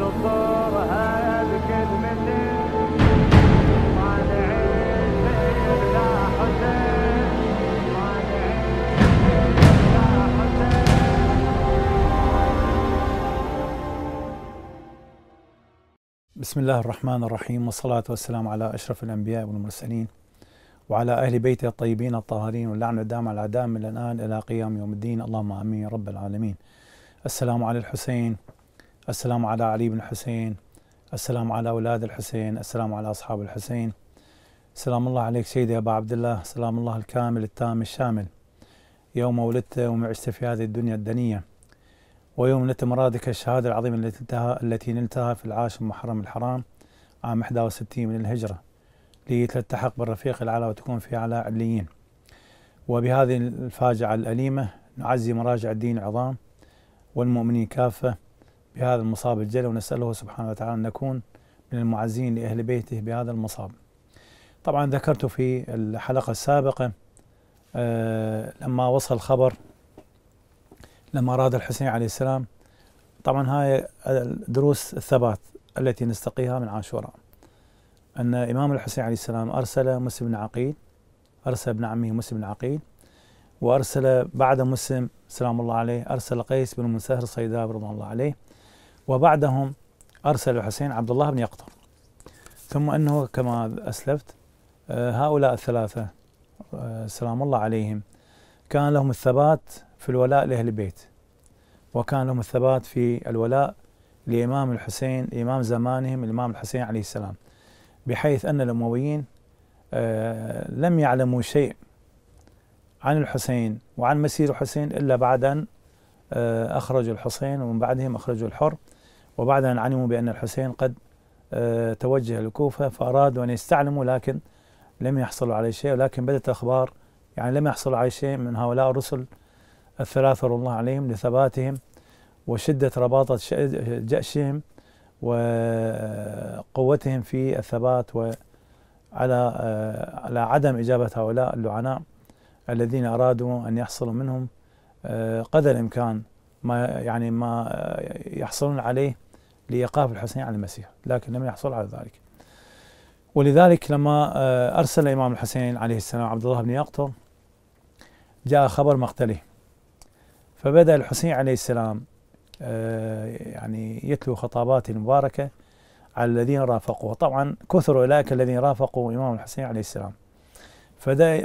بسم الله الرحمن الرحيم والصلاة والسلام على أشرف الأنبياء والمرسلين وعلى أهل بيته الطيبين الطاهرين واللعنة الدام على الأعداء من الآن إلى قيام يوم الدين اللهم آمين رب العالمين السلام على الحسين السلام على علي بن الحسين السلام على أولاد الحسين السلام على أصحاب الحسين سلام الله عليك سيدي أبا عبد الله سلام الله الكامل التام الشامل يوم ولدت ومعشت عشت في هذه الدنيا الدنية ويوم نلت مرادك الشهادة العظيمة التي انتهى التي نلتها في العاشر محرم الحرام عام 61 من الهجرة لتلتحق بالرفيق العلا وتكون في أعلى عليين وبهذه الفاجعة الأليمة نعزي مراجع الدين العظام والمؤمنين كافة بهذا المصاب الجلي ونسأله سبحانه وتعالى أن نكون من المعزين لأهل بيته بهذا المصاب طبعا ذكرت في الحلقة السابقة آه، لما وصل خبر لما أراد الحسين عليه السلام طبعا هاي دروس الثبات التي نستقيها من عاشوراء أن إمام الحسين عليه السلام أرسل مسلم بن عقيل أرسل ابن عمه مسلم بن عقيل وأرسل بعد مسلم سلام الله عليه أرسل قيس بن منسهر الصيداب رضي الله عليه وبعدهم أرسل الحسين عبد الله بن يقطر ثم أنه كما أسلفت آه، هؤلاء الثلاثة آه، سلام الله عليهم كان لهم الثبات في الولاء لأهل البيت وكان لهم الثبات في الولاء لإمام الحسين إمام زمانهم الإمام الحسين عليه السلام بحيث أن الأمويين آه، لم يعلموا شيء عن الحسين وعن مسير الحسين إلا بعد أن آه، أخرجوا الحسين ومن بعدهم أخرجوا الحر وبعد أن علموا بأن الحسين قد آه، توجه للكوفة فأرادوا أن يستعلموا لكن لم يحصلوا على شيء ولكن بدأت الأخبار يعني لم يحصلوا على شيء من هؤلاء الرسل الثلاثة رضي الله عليهم لثباتهم وشدة رباطة جأشهم وقوتهم في الثبات وعلى آه، على عدم إجابة هؤلاء اللعناء الذين أرادوا أن يحصلوا منهم آه، قدر الإمكان ما يعني ما يحصلون عليه لإيقاف الحسين على المسيح لكن لم يحصل على ذلك ولذلك لما آه، أرسل الإمام الحسين عليه السلام عبد الله بن يقطر جاء خبر مقتله فبدأ الحسين عليه السلام آه، يعني يتلو خطابات المباركة على الذين رافقوه طبعا كثر أولئك الذين رافقوا امام الحسين عليه السلام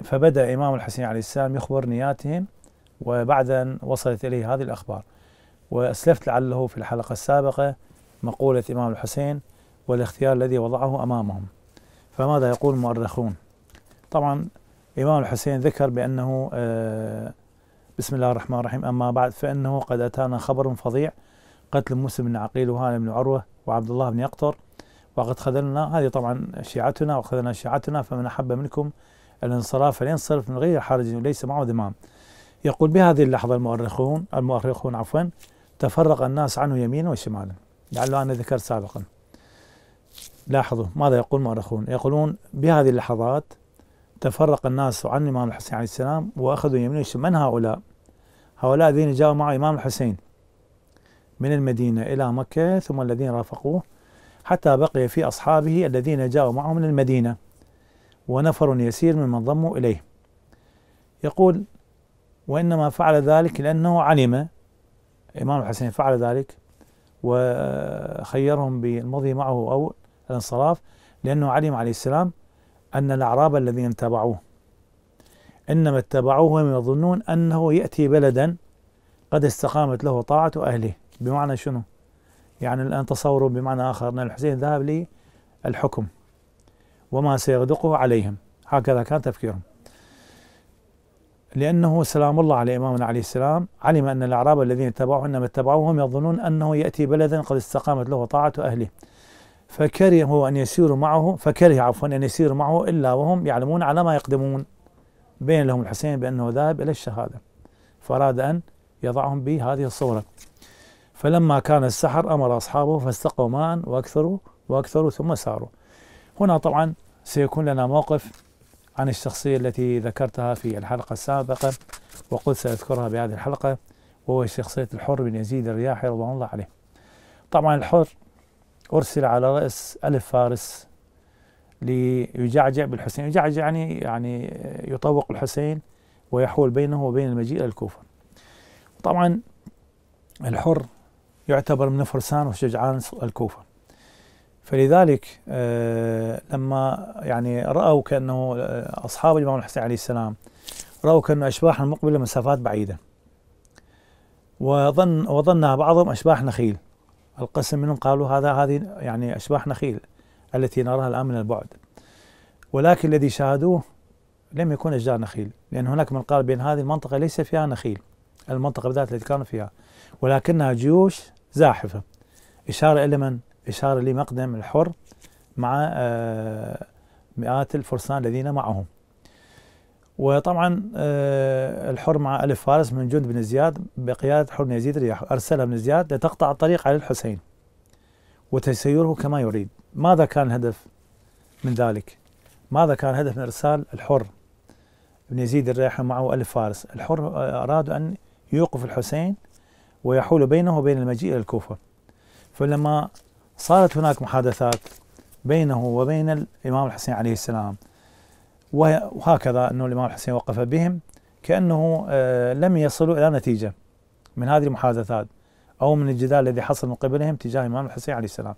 فبدأ إمام الحسين عليه السلام يخبر نياتهم وبعد أن وصلت إليه هذه الأخبار وأسلفت لعله في الحلقة السابقة مقولة إمام الحسين والاختيار الذي وضعه أمامهم فماذا يقول المؤرخون طبعا إمام الحسين ذكر بأنه آه، بسم الله الرحمن الرحيم أما بعد فإنه قد أتانا خبر فظيع قتل موسى بن عقيل وهان بن عروة وعبد الله بن يقطر وقد خذلنا هذه طبعا شيعتنا وخذلنا شيعتنا فمن أحب منكم الانصراف فلينصرف من غير حرج وليس معه ذمام يقول بهذه اللحظة المؤرخون المؤرخون عفوا تفرق الناس عنه يمينا وشمالا لعله أنا ذكرت سابقا لاحظوا ماذا يقول المؤرخون يقولون بهذه اللحظات تفرق الناس عن الإمام الحسين عليه السلام وأخذوا يمين وشمال من هؤلاء هؤلاء الذين جاءوا مع إمام الحسين من المدينة إلى مكة ثم الذين رافقوه حتى بقي في أصحابه الذين جاءوا معه من المدينة ونفر يسير ممن ضموا إليه يقول وإنما فعل ذلك لأنه علم إمام الحسين فعل ذلك وخيرهم بالمضي معه أو الانصراف لأنه علم عليه السلام أن الأعراب الذين تبعوه إنما اتبعوه وهم يظنون أنه يأتي بلدا قد استقامت له طاعة أهله بمعنى شنو؟ يعني الآن تصوروا بمعنى آخر أن الحسين ذهب للحكم وما سيغدقه عليهم هكذا كان تفكيرهم لأنه سلام الله على إمامنا عليه السلام علم أن الأعراب الذين اتبعوه إنما اتبعوهم يظنون أنه يأتي بلدا قد استقامت له طاعة أهله هو أن يسيروا معه فكره عفوا أن يسيروا معه إلا وهم يعلمون على ما يقدمون بين لهم الحسين بأنه ذاهب إلى الشهادة فأراد أن يضعهم بهذه الصورة فلما كان السحر أمر أصحابه فاستقوا ماء وأكثروا وأكثروا ثم ساروا هنا طبعا سيكون لنا موقف عن الشخصية التي ذكرتها في الحلقة السابقة وقلت سأذكرها بهذه الحلقة وهو شخصية الحر بن يزيد الرياحي رضوان الله عليه طبعا الحر أرسل على رأس ألف فارس ليجعجع بالحسين يجعجع يعني يعني يطوق الحسين ويحول بينه وبين المجيء إلى الكوفة طبعا الحر يعتبر من فرسان وشجعان الكوفة فلذلك آه، لما يعني رأوا كأنه آه، أصحاب الإمام الحسين عليه السلام رأوا كأن اشباح مقبلة مسافات بعيدة وظن وظنها بعضهم أشباح نخيل القسم منهم قالوا هذا هذه يعني أشباح نخيل التي نراها الآن من البعد ولكن الذي شاهدوه لم يكن أشجار نخيل لأن هناك من قال بأن هذه المنطقة ليس فيها نخيل المنطقة بالذات التي كانوا فيها ولكنها جيوش زاحفة إشارة إلى من؟ إشارة لمقدم الحر مع آه، مئات الفرسان الذين معهم وطبعا آه، الحر مع ألف فارس من جند بن زياد بقيادة حر بن يزيد رياح أرسلها بن زياد لتقطع الطريق على الحسين وتسيره كما يريد ماذا كان الهدف من ذلك ماذا كان هدف من إرسال الحر بن يزيد الرياح معه ألف فارس الحر آه، أراد أن يوقف الحسين ويحول بينه وبين المجيء إلى الكوفة فلما صارت هناك محادثات بينه وبين الإمام الحسين عليه السلام وهكذا أنه الإمام الحسين وقف بهم كأنه آه، لم يصلوا إلى نتيجة من هذه المحادثات أو من الجدال الذي حصل من قبلهم تجاه الإمام الحسين عليه السلام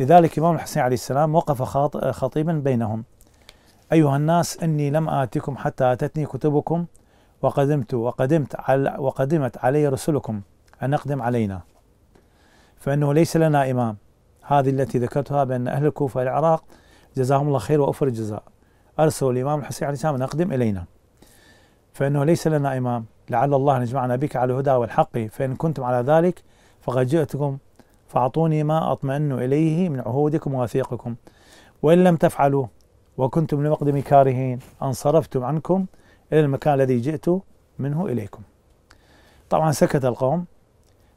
لذلك الإمام الحسين عليه السلام وقف خطيبا بينهم أيها الناس إني لم آتكم حتى أتتني كتبكم وقدمت وقدمت على وقدمت علي رسلكم أن أقدم علينا فإنه ليس لنا إمام هذه التي ذكرتها بأن أهل الكوفة والعراق جزاهم الله خير وأوفر الجزاء أرسلوا الإمام الحسين عليه السلام أن أقدم إلينا فإنه ليس لنا إمام لعل الله أن يجمعنا بك على الهدى والحق فإن كنتم على ذلك فقد جئتكم فأعطوني ما أطمئن إليه من عهودكم ووثيقكم وإن لم تفعلوا وكنتم لمقدم كارهين انصرفتم عنكم إلى المكان الذي جئت منه إليكم طبعا سكت القوم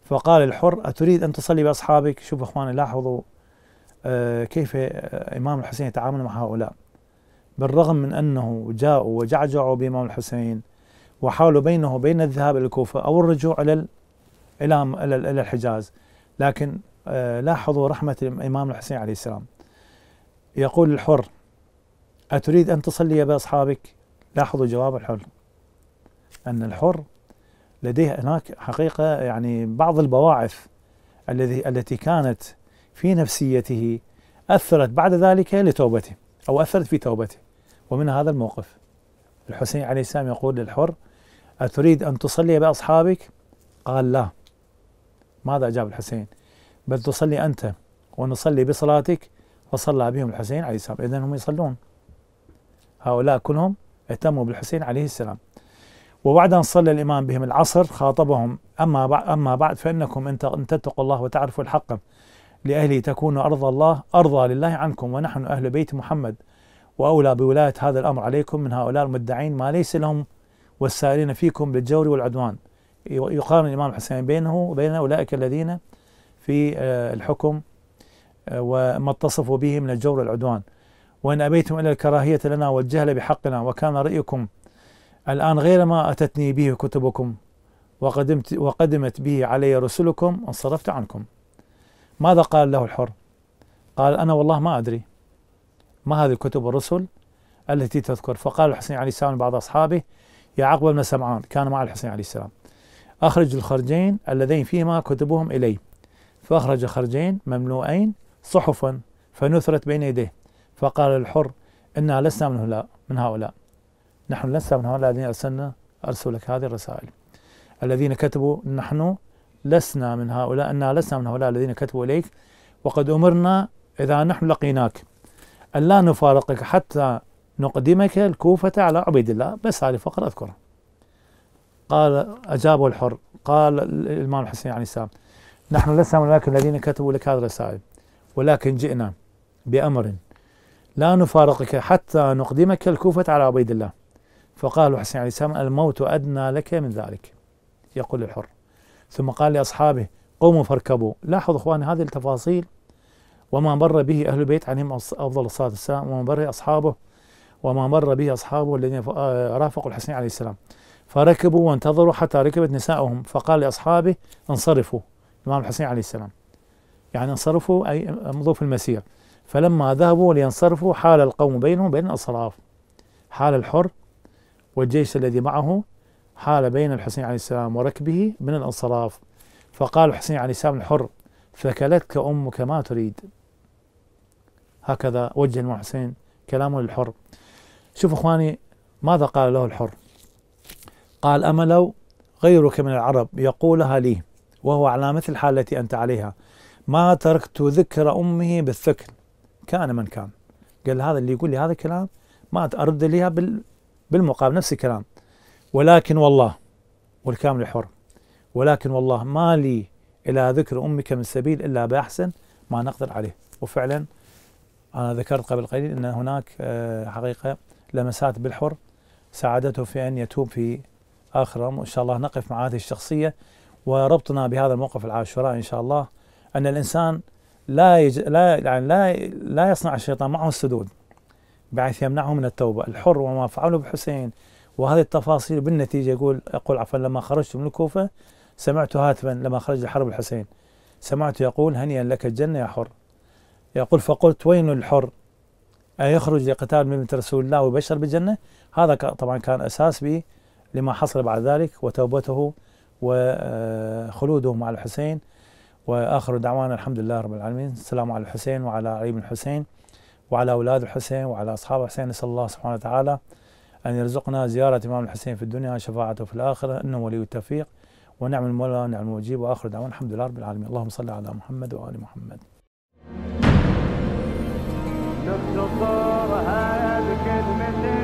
فقال الحر أتريد أن تصلي بأصحابك شوف إخواني لاحظوا آه، كيف آه، إمام الحسين يتعامل مع هؤلاء بالرغم من أنه جاءوا وجعجعوا بإمام الحسين وحاولوا بينه وبين الذهاب إلى الكوفة أو الرجوع إلى إلى إلى الحجاز لكن آه، لاحظوا رحمة الإمام الحسين عليه السلام يقول الحر أتريد أن تصلي بأصحابك لاحظوا جواب الحر أن الحر لديه هناك حقيقة يعني بعض البواعث الذي التي كانت في نفسيته أثرت بعد ذلك لتوبته أو أثرت في توبته ومن هذا الموقف الحسين عليه السلام يقول للحر أتريد أن تصلي بأصحابك قال لا ماذا أجاب الحسين بل تصلي أنت ونصلي بصلاتك وصلى بهم الحسين عليه السلام إذن هم يصلون هؤلاء كلهم اهتموا بالحسين عليه السلام وبعد أن صلى الإمام بهم العصر خاطبهم أما أما بعد فإنكم إن تتقوا الله وتعرفوا الحق لأهله تكون أرض الله أرضى لله عنكم ونحن أهل بيت محمد وأولى بولاية هذا الأمر عليكم من هؤلاء المدعين ما ليس لهم والسائلين فيكم بالجور والعدوان يقارن الإمام الحسين بينه وبين أولئك الذين في آه، الحكم آه، وما اتصفوا به من الجور والعدوان وإن أبيتم إلا الكراهية لنا والجهل بحقنا وكان رأيكم الآن غير ما أتتني به كتبكم وقدمت وقدمت به علي رسلكم انصرفت عنكم ماذا قال له الحر قال أنا والله ما أدري ما هذه الكتب والرسل التي تذكر فقال الحسين عليه السلام لبعض أصحابه يا عقبة بن سمعان كان مع الحسين عليه السلام أخرج الخرجين اللذين فيهما كتبهم إلي فأخرج خرجين مملوئين صحفا فنثرت بين يديه فقال الحر إنا لسنا من هؤلاء من هؤلاء نحن لسنا من هؤلاء الذين أرسلنا أرسل لك هذه الرسائل الذين كتبوا نحن لسنا من هؤلاء أنا لسنا من هؤلاء الذين كتبوا إليك وقد أمرنا إذا نحن لقيناك أن لا نفارقك حتى نقدمك الكوفة على عبيد الله بس هذه فقرة أذكرها قال أجابه الحر قال الإمام الحسين عليه السلام نحن لسنا هؤلاء الذين كتبوا لك هذه الرسائل ولكن جئنا بأمر لا نفارقك حتى نقدمك الكوفة على عبيد الله فقال حسين عليه السلام الموت أدنى لك من ذلك يقول الحر ثم قال لأصحابه قوموا فاركبوا لاحظوا إخواني هذه التفاصيل وما مر به أهل البيت عليهم أفضل الصلاة والسلام وما مر أصحابه وما مر به أصحابه الذين آه، رافقوا الحسين عليه السلام فركبوا وانتظروا حتى ركبت نساؤهم فقال لأصحابه انصرفوا الإمام الحسين عليه السلام يعني انصرفوا أي امضوا في المسير فلما ذهبوا لينصرفوا حال القوم بينهم بين الأصراف حال الحر والجيش الذي معه حال بين الحسين عليه السلام وركبه من الانصراف فقال الحسين عليه السلام الحر ثكلتك أمك ما تريد هكذا وجه الإمام حسين كلامه للحر شوف إخواني ماذا قال له الحر قال أما لو غيرك من العرب يقولها لي وهو على مثل الحال التي أنت عليها ما تركت ذكر أمه بالثكل كان من كان قال هذا اللي يقول لي هذا الكلام ما أرد لها بال بالمقابل نفس الكلام ولكن والله والكامل حر ولكن والله ما لي إلى ذكر أمك من سبيل إلا بأحسن ما نقدر عليه وفعلا أنا ذكرت قبل قليل أن هناك آه، حقيقة لمسات بالحر ساعدته في أن يتوب في اخر وإن شاء الله نقف مع هذه الشخصية وربطنا بهذا الموقف العاشوراء إن شاء الله أن الإنسان لا يج... لا يعني لا لا يصنع الشيطان معه السدود بحيث يمنعه من التوبة الحر وما فعله بحسين وهذه التفاصيل بالنتيجة يقول يقول عفوا لما خرجت من الكوفة سمعت هاتفا لما خرج الحرب الحسين سمعت يقول هنيئا لك الجنة يا حر يقول فقلت وين الحر أيخرج لقتال من رسول الله ويبشر بالجنة هذا طبعا كان أساس به لما حصل بعد ذلك وتوبته وخلوده مع الحسين وآخر دعوانا الحمد لله رب العالمين السلام على الحسين وعلى علي بن الحسين وعلى أولاد الحسين وعلى أصحاب الحسين نسأل الله سبحانه وتعالى أن يرزقنا زيارة إمام الحسين في الدنيا شفاعته في الآخرة إنه ولي التوفيق ونعم المولى ونعم المجيب وآخر دعوانا الحمد لله رب العالمين اللهم صل على محمد وآل محمد نبت الصور